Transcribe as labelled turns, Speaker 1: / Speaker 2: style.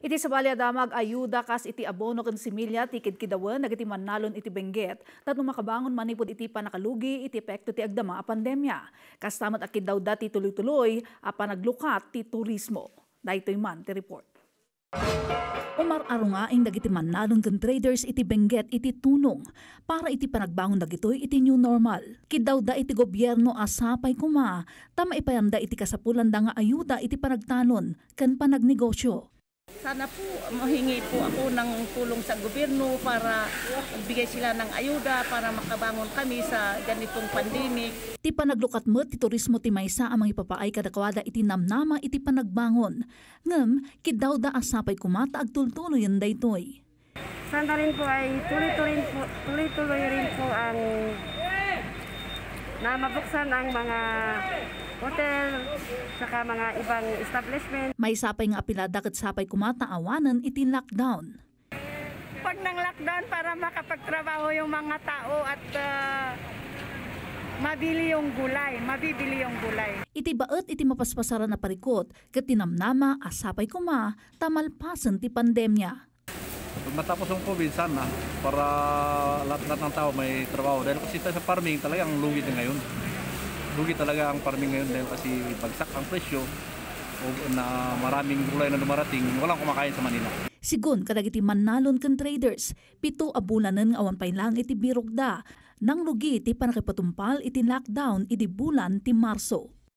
Speaker 1: Iti sabali adamag ayuda kas iti abono ken similya ti kidkidawen dagiti mannalon iti bengget tatno makabangon manipod iti panakalugi iti epekto ti agdama a pandemya. Kas tamat akid daw dati tuloy-tuloy a panaglukat ti turismo. Daytoy man ti report. Umar Umararungaing dagiti mannalon ken traders iti bengget iti tunong para iti panagbangon dagitoy iti new normal. Kidawda iti gobyerno asapay kuma tama ipayamda iti kasapulan da nga ayuda iti panagtanon ken panagnegosyo
Speaker 2: sana po mahingi po ako ng tulong sa gobyerno para bigay sila ng ayuda para makabangon kami sa ganitong pandemic.
Speaker 1: Ti panaglukat mo ti turismo ti maysa ang mga ipapaay kadakawada iti namnama iti panagbangon. Ngem, kidaw da asapay kumata agtultuloy ang daytoy.
Speaker 3: Sana rin po ay tuloy-tuloy tuloy-tuloy rin po ang na mabuksan ang mga hotel, saka mga ibang establishment.
Speaker 1: May sapay nga apilada kat sapay kumataawanan itin lockdown.
Speaker 3: Pag nang lockdown para makapagtrabaho yung
Speaker 2: mga tao at uh,
Speaker 1: mabili yung gulay, mabibili yung gulay. Iti baet iti mapaspasara na parikot, kat tinamnama asapay kuma, tamalpasan ti pandemya
Speaker 4: Pag matapos ang COVID sana para lahat-lahat ng tao may trabaho dahil kasi tayo sa farming talagang lugi na ngayon lugi talaga ang farming ngayon dahil kasi bagsak ang presyo o na maraming gulay na dumarating, walang kumakain sa Manila.
Speaker 1: Sigun kadagiti manalon kan traders, pito abulanan nga awan pa lang iti birog da, nang lugi ti panakipatumpal iti lockdown iti bulan ti Marso.